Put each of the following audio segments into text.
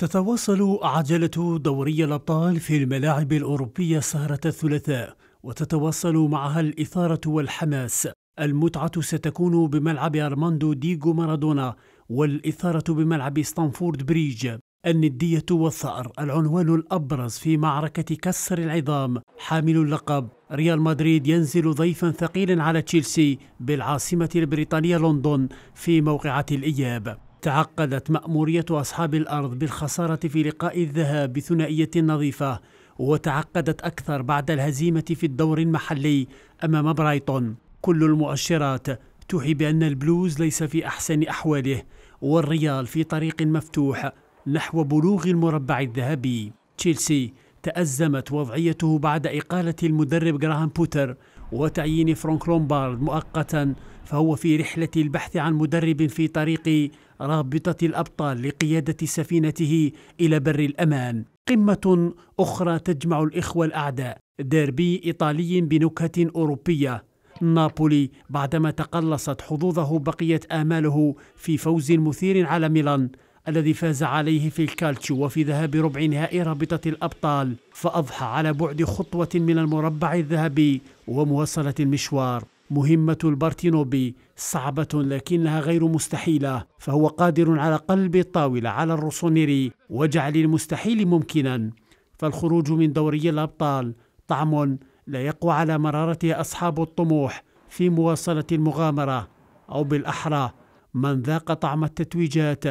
تتواصل عجلة دوري الأبطال في الملاعب الأوروبية سهرة الثلاثاء وتتواصل معها الإثارة والحماس المتعة ستكون بملعب أرماندو ديغو مارادونا والإثارة بملعب ستانفورد بريج الندية والثأر العنوان الأبرز في معركة كسر العظام حامل اللقب ريال مدريد ينزل ضيفا ثقيلا على تشيلسي بالعاصمة البريطانية لندن في موقعة الإياب تعقدت مأمورية أصحاب الأرض بالخسارة في لقاء الذهاب بثنائية نظيفة وتعقدت أكثر بعد الهزيمة في الدور المحلي أمام برايتون كل المؤشرات توحي بأن البلوز ليس في أحسن أحواله والريال في طريق مفتوح نحو بلوغ المربع الذهبي تشيلسي تأزمت وضعيته بعد إقالة المدرب جراهام بوتر وتعيين فرانك لومبارد مؤقتا فهو في رحلة البحث عن مدرب في طريق رابطة الأبطال لقيادة سفينته إلى بر الأمان قمة أخرى تجمع الإخوة الأعداء ديربي إيطالي بنكهة أوروبية نابولي بعدما تقلصت حظوظه بقيت آماله في فوز مثير على ميلان الذي فاز عليه في الكالتشيو وفي ذهاب ربع نهائي رابطة الأبطال فأضحى على بعد خطوة من المربع الذهبي ومواصلة المشوار مهمة البارتينوبي صعبة لكنها غير مستحيلة فهو قادر على قلب الطاولة على الروسونيري وجعل المستحيل ممكنا فالخروج من دوري الأبطال طعم لا يقوى على مرارته أصحاب الطموح في مواصلة المغامرة أو بالأحرى من ذاق طعم التتويجات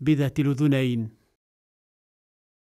بذات الأذنين